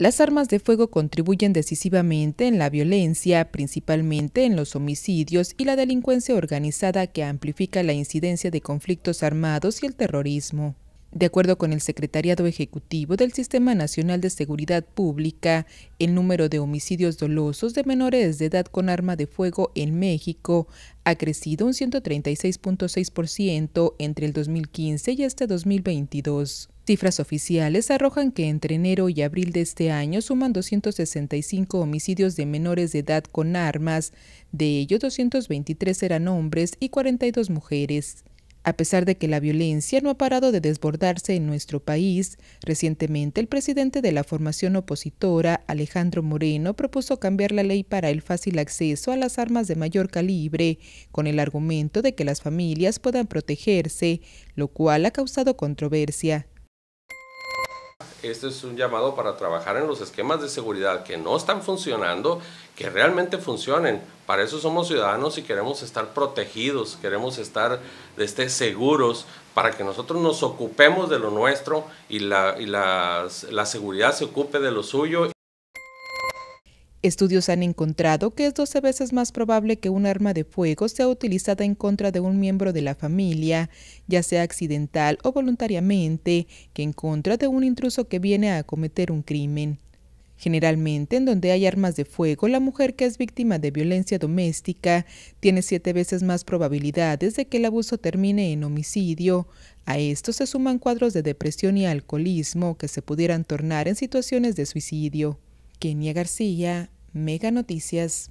Las armas de fuego contribuyen decisivamente en la violencia, principalmente en los homicidios y la delincuencia organizada que amplifica la incidencia de conflictos armados y el terrorismo. De acuerdo con el Secretariado Ejecutivo del Sistema Nacional de Seguridad Pública, el número de homicidios dolosos de menores de edad con arma de fuego en México ha crecido un 136.6% entre el 2015 y este 2022. Cifras oficiales arrojan que entre enero y abril de este año suman 265 homicidios de menores de edad con armas, de ellos 223 eran hombres y 42 mujeres. A pesar de que la violencia no ha parado de desbordarse en nuestro país, recientemente el presidente de la formación opositora, Alejandro Moreno, propuso cambiar la ley para el fácil acceso a las armas de mayor calibre, con el argumento de que las familias puedan protegerse, lo cual ha causado controversia este es un llamado para trabajar en los esquemas de seguridad que no están funcionando, que realmente funcionen. Para eso somos ciudadanos y queremos estar protegidos, queremos estar este, seguros para que nosotros nos ocupemos de lo nuestro y la, y la seguridad se ocupe de lo suyo. Estudios han encontrado que es 12 veces más probable que un arma de fuego sea utilizada en contra de un miembro de la familia, ya sea accidental o voluntariamente, que en contra de un intruso que viene a cometer un crimen. Generalmente, en donde hay armas de fuego, la mujer que es víctima de violencia doméstica tiene siete veces más probabilidades de que el abuso termine en homicidio. A esto se suman cuadros de depresión y alcoholismo que se pudieran tornar en situaciones de suicidio. Kenia García, Mega Noticias.